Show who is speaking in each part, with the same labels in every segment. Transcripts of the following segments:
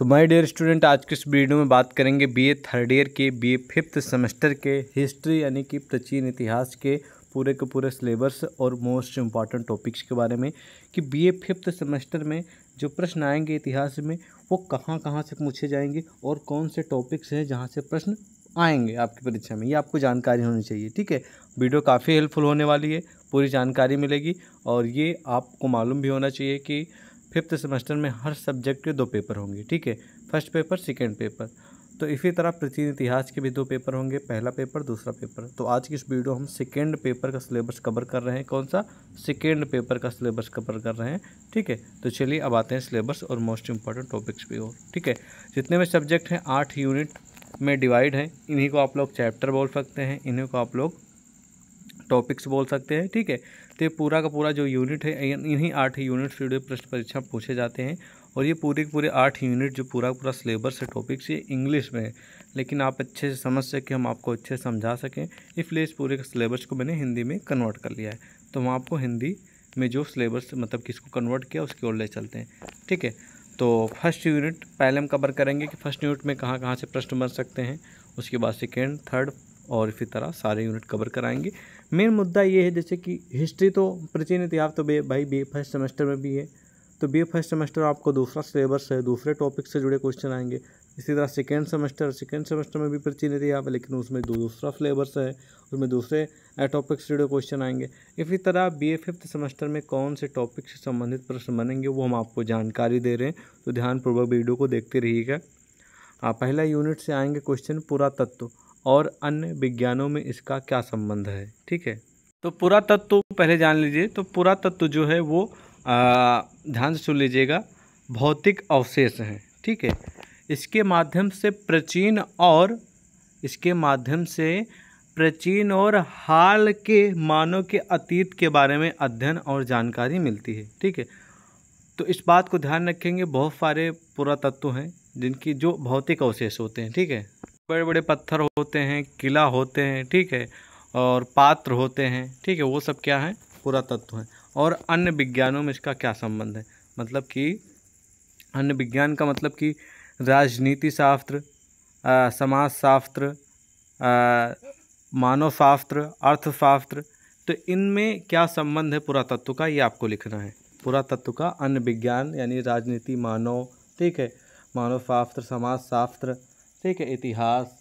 Speaker 1: तो my dear student आज के इस वीडियो में बात करेंगे बीए थर्ड ईयर के बीए फिफ्थ सेमेस्टर के हिस्ट्री यानी कि प्राचीन इतिहास के पूरे के पूरे सिलेबस और मोस्ट इम्पॉर्टेंट टॉपिक्स के बारे में कि बीए फिफ्थ सेमेस्टर में जो प्रश्न आएंगे इतिहास में वो कहाँ कहाँ से पूछे जाएंगे और कौन से टॉपिक्स हैं जहाँ से प्रश्न आएंगे आपकी परीक्षा में ये आपको जानकारी होनी चाहिए ठीक है वीडियो काफ़ी हेल्पफुल होने वाली है पूरी जानकारी मिलेगी और ये आपको मालूम भी होना चाहिए कि फिफ्थ सेमेस्टर में हर सब्जेक्ट के दो पेपर होंगे ठीक है फर्स्ट पेपर सेकेंड पेपर तो इसी तरह प्राचीन इतिहास के भी दो पेपर होंगे पहला पेपर दूसरा पेपर तो आज की इस वीडियो हम सेकेंड पेपर का सिलेबस कवर कर रहे हैं कौन सा सेकेंड पेपर का सिलेबस कवर कर रहे हैं ठीक है तो चलिए अब आते हैं सिलेबस और मोस्ट इंपॉर्टेंट टॉपिक्स भी और ठीक है जितने भी सब्जेक्ट हैं आठ यूनिट में डिवाइड हैं इन्हीं को आप लोग चैप्टर बोल सकते हैं इन्हीं को आप लोग टॉपिक्स बोल सकते हैं ठीक है तो ये पूरा का पूरा जो यूनिट है इन्हीं आठ यूनिट स्टूडियो प्रश्न परीक्षा पूछे जाते हैं और ये पूरे के पूरे आठ यूनिट जो पूरा पूरा सिलेबस है टॉपिक्स ये इंग्लिश में है लेकिन आप अच्छे से समझ सकें हम आपको अच्छे से समझा सकें इसलिए इस पूरे सिलेबस को मैंने हिंदी में कन्वर्ट कर लिया है तो हम आपको हिंदी में जो सिलेबस मतलब किसको कन्वर्ट किया उसकी ओर ले चलते हैं ठीक है तो फर्स्ट यूनिट पहले हम कवर करेंगे कि फर्स्ट यूनिट में कहाँ कहाँ से प्रश्न बन सकते हैं उसके बाद सेकेंड थर्ड और इसी तरह सारे यूनिट कवर कराएंगे मेन मुद्दा ये है जैसे कि हिस्ट्री तो प्राचीन इतिहास तो भाई बी फर्स्ट सेमेस्टर में भी है तो बी फर्स्ट सेमेस्टर आपको दूसरा सिलेबस है दूसरे टॉपिक से जुड़े क्वेश्चन आएंगे इसी तरह सेकेंड सेमेस्टर सेकेंड सेमेस्टर में भी प्राचीन इतिहास है लेकिन उसमें दो दूसरा सिलेबस है उसमें दूसरे टॉपिक से जुड़े क्वेश्चन आएंगे इसी तरह बी ए फिफ्थ सेमेस्टर में कौन से टॉपिक से संबंधित प्रश्न बनेंगे वो हम आपको जानकारी दे रहे हैं तो ध्यानपूर्वक वीडियो को देखते रहिएगा हाँ, पहला यूनिट से आएंगे क्वेश्चन पुरातत्व और अन्य विज्ञानों में इसका क्या संबंध है ठीक है तो पुरातत्व पहले जान लीजिए तो पुरातत्व जो है वो ध्यान से सुन लीजिएगा भौतिक अवशेष हैं ठीक है इसके माध्यम से प्राचीन और इसके माध्यम से प्राचीन और हाल के मानव के अतीत के बारे में अध्ययन और जानकारी मिलती है ठीक है तो इस बात को ध्यान रखेंगे बहुत सारे पुरातत्व हैं जिनकी जो भौतिक अवशेष होते हैं ठीक है बड़े बड़े पत्थर होते हैं किला होते हैं ठीक है और पात्र होते हैं ठीक है वो सब क्या है पुरातत्व हैं और अन्य विज्ञानों में इसका क्या संबंध है मतलब कि अन्य विज्ञान का मतलब कि राजनीति शास्त्र समाज शास्त्र मानव शास्त्र अर्थशास्त्र तो इनमें क्या संबंध है पुरातत्व का ये आपको लिखना है पुरातत्व का अन्य विज्ञान यानी राजनीति मानव ठीक है मानव शास्त्र समाज शास्त्र ठीक है इतिहास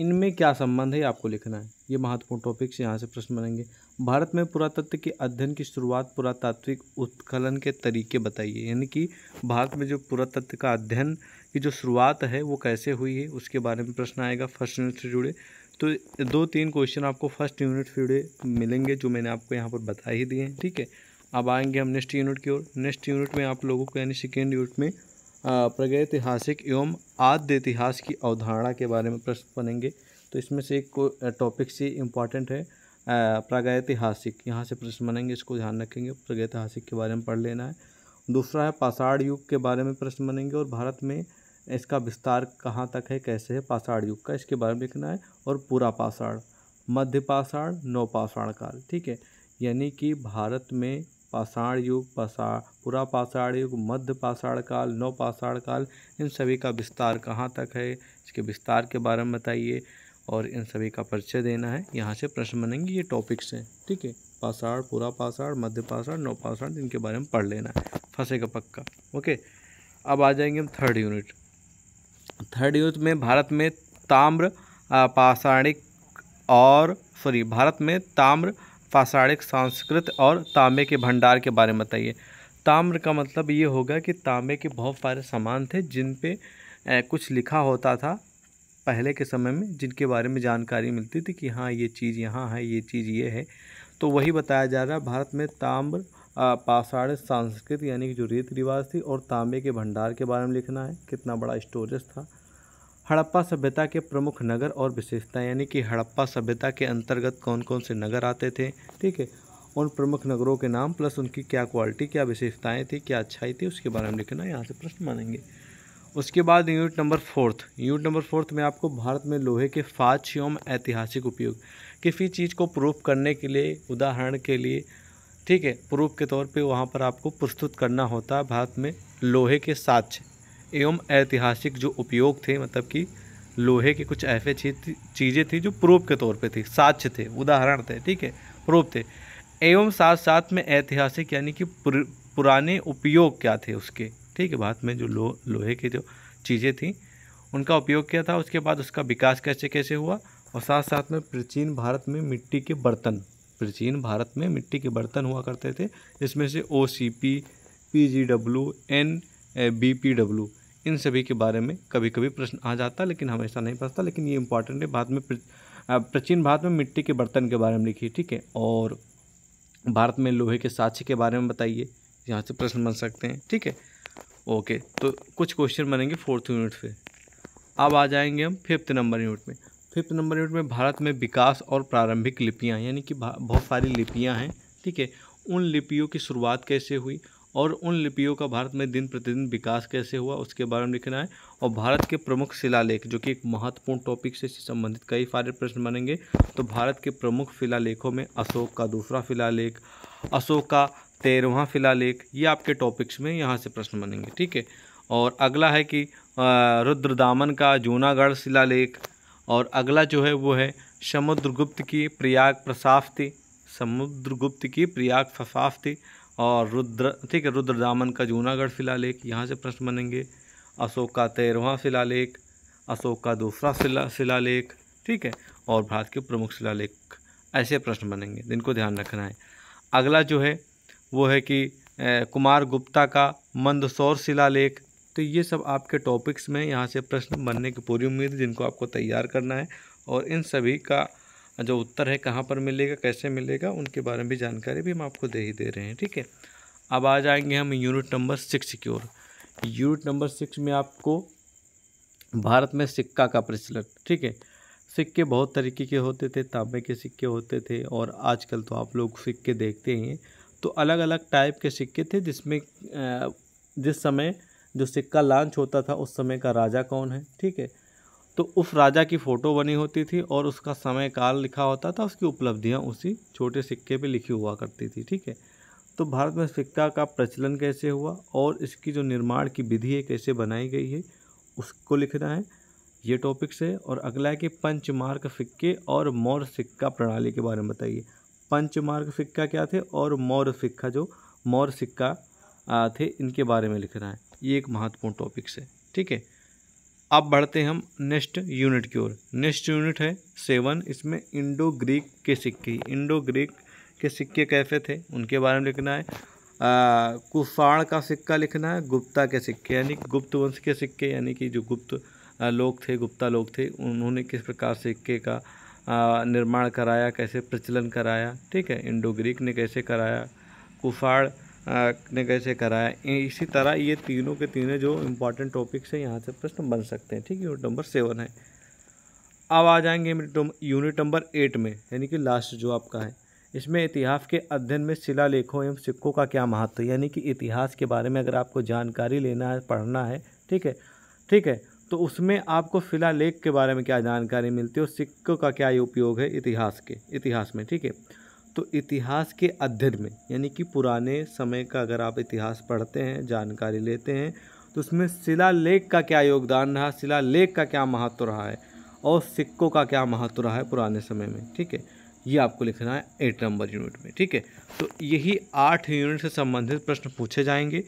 Speaker 1: इनमें क्या संबंध है आपको लिखना है ये महत्वपूर्ण टॉपिक्स यहाँ से प्रश्न बनेंगे भारत में पुरातत्व के अध्ययन की शुरुआत पुरातात्विक उत्खनन के तरीके बताइए यानी कि भारत में जो पुरातत्व का अध्ययन की जो शुरुआत है वो कैसे हुई है उसके बारे में प्रश्न आएगा फर्स्ट यूनिट से जुड़े तो दो तीन क्वेश्चन आपको फर्स्ट यूनिट से जुड़े मिलेंगे जो मैंने आपको यहाँ पर बता ही दिए हैं ठीक है अब आएंगे हम नेक्स्ट यूनिट की ओर नेक्स्ट यूनिट में आप लोगों को यानी सेकेंड यूनिट में प्रगैतिहासिक एवं आद्य इतिहास की अवधारणा के बारे में प्रश्न बनेंगे तो इसमें से एक टॉपिक से इम्पॉर्टेंट है प्रागैतिहासिक यहाँ से प्रश्न बनेंगे इसको ध्यान रखेंगे प्रगैतिहासिक के बारे में पढ़ लेना है दूसरा है पाषाण युग के बारे में प्रश्न बनेंगे और भारत में इसका विस्तार कहाँ तक है कैसे है पाषाण युग का इसके बारे में लिखना है और पूरा पाषाण मध्य पाषाण नौपाषाण काल ठीक है यानी कि भारत में पाषाण युग पाषाण पूरा पाषाण युग मध्य पाषाण काल नौ पाषाण काल इन सभी का विस्तार कहाँ तक है इसके विस्तार के बारे में बताइए और इन सभी का परिचय देना है यहाँ से प्रश्न बनेंगे ये टॉपिक्स हैं ठीक है पाषाण पूरा पाषाण मध्य पाषाण नौ पाषाण इनके बारे में पढ़ लेना है फंसेगा पक्का ओके अब आ जाएंगे हम थर्ड यूनिट थर्ड यूनिट में भारत में ताम्र पाषाणिक और सॉरी भारत में ताम्र पाषाणिक संस्कृत और तांबे के भंडार के बारे में बताइए ताम्र का मतलब ये होगा कि तांबे के बहुत सारे सामान थे जिन पे कुछ लिखा होता था पहले के समय में जिनके बारे में जानकारी मिलती थी कि हाँ ये चीज़ यहाँ है ये चीज़ ये है तो वही बताया जा रहा है भारत में ताम्र पाषाण संस्कृत यानी कि जो रीत रिवाज थी और तांबे के भंडार के बारे में लिखना है कितना बड़ा स्टोरेज था हड़प्पा सभ्यता के प्रमुख नगर और विशेषता यानी कि हड़प्पा सभ्यता के अंतर्गत कौन कौन से नगर आते थे ठीक है उन प्रमुख नगरों के नाम प्लस उनकी क्या क्वालिटी क्या विशेषताएं थी क्या अच्छाई थी उसके बारे में लिखना यहाँ से प्रश्न मानेंगे उसके बाद unit number fourth unit number fourth में आपको भारत में लोहे के फाच एवं ऐतिहासिक उपयोग किसी चीज़ को प्रूफ करने के लिए उदाहरण के लिए ठीक है प्रूफ के तौर पे वहाँ पर आपको प्रस्तुत करना होता है भारत में लोहे के साक्ष्य एवं ऐतिहासिक जो उपयोग थे मतलब कि लोहे के कुछ ऐसे चीज़ें थी जो प्रूफ के तौर पे थी साक्ष्य थे उदाहरण थे ठीक है प्रूफ थे एवं साथ साथ में ऐतिहासिक यानी कि पुर, पुराने उपयोग क्या थे उसके ठीक है भारत में जो लो लोहे के जो चीज़ें थी उनका उपयोग किया था उसके बाद उसका विकास कैसे कैसे हुआ और साथ साथ में प्राचीन भारत में मिट्टी के बर्तन प्राचीन भारत में मिट्टी के बर्तन हुआ करते थे जिसमें से O C P P G W N B P W इन सभी के बारे में कभी कभी प्रश्न आ जाता है लेकिन हमेशा नहीं फंसता लेकिन ये इंपॉर्टेंट है बाद में प्राचीन भारत में मिट्टी के बर्तन के बारे में लिखिए ठीक है और भारत में लोहे के साक्षी के बारे में बताइए यहाँ से प्रश्न बन सकते हैं ठीक है ओके तो कुछ क्वेश्चन बनेंगे फोर्थ यूनिट पे अब आ जाएंगे हम फिफ्थ नंबर यूनिट में फिफ्थ नंबर यूनिट में भारत में विकास और प्रारंभिक लिपियाँ यानी कि बहुत सारी लिपियाँ हैं ठीक है उन लिपियों की शुरुआत कैसे हुई और उन लिपियों का भारत में दिन प्रतिदिन विकास कैसे हुआ उसके बारे में लिखना है और भारत के प्रमुख शिलालेख जो कि एक महत्वपूर्ण टॉपिक से संबंधित कई सारे प्रश्न बनेंगे तो भारत के प्रमुख शिलालेखों में अशोक का दूसरा शिलालेख अशोक का तेरहवा शिलालेख ये आपके टॉपिक्स में यहाँ से प्रश्न बनेंगे ठीक है और अगला है कि रुद्रदामन का जूनागढ़ शिलालेख और अगला जो है वो है समुद्रगुप्त की प्रयाग प्रशास्ति समुद्रगुप्त की प्रयाग प्रशास्ति और रुद्र ठीक है रुद्र दामन का जूनागढ़ शिलालेख यहाँ से प्रश्न बनेंगे अशोक का तेरहवा शिलालेख अशोक का दूसरा शिला शिलालेख ठीक है और भारत के प्रमुख शिलालेख ऐसे प्रश्न बनेंगे जिनको ध्यान रखना है अगला जो है वो है कि ए, कुमार गुप्ता का मंदसौर शिलालेख तो ये सब आपके टॉपिक्स में यहाँ से प्रश्न बनने की पूरी उम्मीद जिनको आपको तैयार करना है और इन सभी का जो उत्तर है कहाँ पर मिलेगा कैसे मिलेगा उनके बारे में भी जानकारी भी हम आपको दे ही दे रहे हैं ठीक है अब आ जाएंगे हम यूनिट नंबर सिक्स की ओर यूनिट नंबर सिक्स में आपको भारत में सिक्का का प्रचलन ठीक है सिक्के बहुत तरीके के होते थे तांबे के सिक्के होते थे और आजकल तो आप लोग सिक्के देखते ही हैं तो अलग अलग टाइप के सिक्के थे जिसमें जिस समय जो सिक्का लॉन्च होता था उस समय का राजा कौन है ठीक है तो उस राजा की फ़ोटो बनी होती थी और उसका समय काल लिखा होता था उसकी उपलब्धियाँ उसी छोटे सिक्के पे लिखी हुआ करती थी ठीक है तो भारत में सिक्का का प्रचलन कैसे हुआ और इसकी जो निर्माण की विधि है कैसे बनाई गई है उसको लिखना है ये टॉपिक्स है और अगला है कि पंचमार्क सिक्के और मौर्य सिक्का प्रणाली के बारे में बताइए पंचमार्क सिक्का क्या थे और मौर्य सिक्का जो मौर्य सिक्का थे इनके बारे में लिखना है ये एक महत्वपूर्ण टॉपिक्स है ठीक है अब बढ़ते हम नेक्स्ट यूनिट की ओर नेक्स्ट यूनिट है सेवन इसमें इंडो ग्रीक के सिक्के इंडो ग्रीक के सिक्के कैसे थे उनके बारे में लिखना है कुफाड़ का सिक्का लिखना है गुप्ता के सिक्के यानी गुप्त वंश के सिक्के यानी कि जो गुप्त लोग थे गुप्ता लोग थे उन्होंने किस प्रकार सिक्के का निर्माण कराया कैसे प्रचलन कराया ठीक है इंडो ग्रीक ने कैसे कराया कुफाड़ ने कैसे कराया इसी तरह ये तीनों के तीनों जो इम्पोर्टेंट टॉपिक्स हैं यहाँ से प्रश्न बन सकते हैं ठीक है यूनिट नंबर सेवन है अब आ जाएंगे यूनिट नंबर एट में यानी कि लास्ट जो आपका है इसमें इतिहास के अध्ययन में शिला लेखों एवं सिक्कों का क्या महत्व यानी कि इतिहास के बारे में अगर आपको जानकारी लेना है पढ़ना है ठीक है ठीक है तो उसमें आपको शिला लेख के बारे में क्या जानकारी मिलती है और सिक्कों का क्या उपयोग है इतिहास के इतिहास में ठीक है तो इतिहास के अध्ययन में यानी कि पुराने समय का अगर आप इतिहास पढ़ते हैं जानकारी लेते हैं तो उसमें शिला लेख का क्या योगदान रहा शिला लेख का क्या महत्व रहा है और सिक्कों का क्या महत्व रहा है पुराने समय में ठीक है ये आपको लिखना है एट नंबर यूनिट में ठीक है तो यही आठ यूनिट से संबंधित प्रश्न पूछे जाएंगे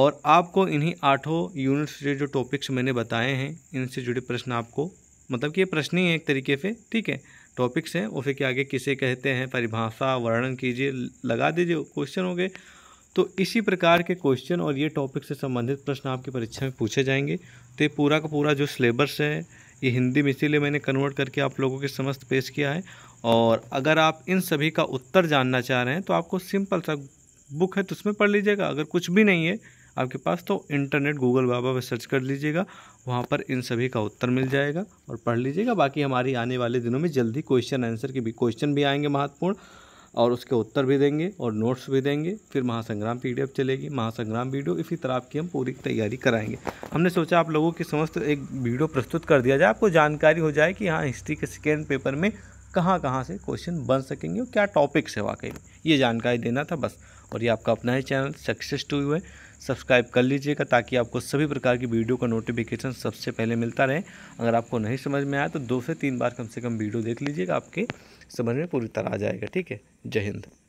Speaker 1: और आपको इन्हीं आठों यूनिट से जो टॉपिक्स मैंने बताए हैं इनसे जुड़े प्रश्न आपको मतलब कि ये प्रश्न ही है एक तरीके से ठीक है टॉपिक्स हैं उसे के आगे किसे कहते हैं परिभाषा वर्णन कीजिए लगा दीजिए क्वेश्चन हो गए तो इसी प्रकार के क्वेश्चन और ये टॉपिक से संबंधित प्रश्न आपकी परीक्षा में पूछे जाएंगे तो ये पूरा का पूरा जो सिलेबस है ये हिंदी में इसीलिए मैंने कन्वर्ट करके आप लोगों के समस्त पेश किया है और अगर आप इन सभी का उत्तर जानना चाह रहे हैं तो आपको सिंपल सा बुक है तो उसमें पढ़ लीजिएगा अगर कुछ भी नहीं है आपके पास तो इंटरनेट गूगल बाबा पर सर्च कर लीजिएगा वहाँ पर इन सभी का उत्तर मिल जाएगा और पढ़ लीजिएगा बाकी हमारी आने वाले दिनों में जल्दी क्वेश्चन आंसर के भी क्वेश्चन भी आएंगे महत्वपूर्ण और उसके उत्तर भी देंगे और नोट्स भी देंगे फिर महासंग्राम पीडीएफ चलेगी महासंग्राम वीडियो इसी तरह आपकी हम पूरी तैयारी कराएंगे हमने सोचा आप लोगों की समस्त एक वीडियो प्रस्तुत कर दिया जाए आपको जानकारी हो जाए कि हाँ हिस्ट्री के सेकेंड पेपर में कहाँ कहाँ से क्वेश्चन बन सकेंगे और क्या टॉपिक्स है वाकई में ये जानकारी देना था बस और ये आपका अपना ही चैनल सक्सेस टू यू है सब्सक्राइब कर लीजिएगा ताकि आपको सभी प्रकार की वीडियो का नोटिफिकेशन सबसे पहले मिलता रहे अगर आपको नहीं समझ में आया तो दो से तीन बार कम से कम वीडियो देख लीजिएगा आपके समझ में पूरी तरह आ जाएगा ठीक है जय हिंद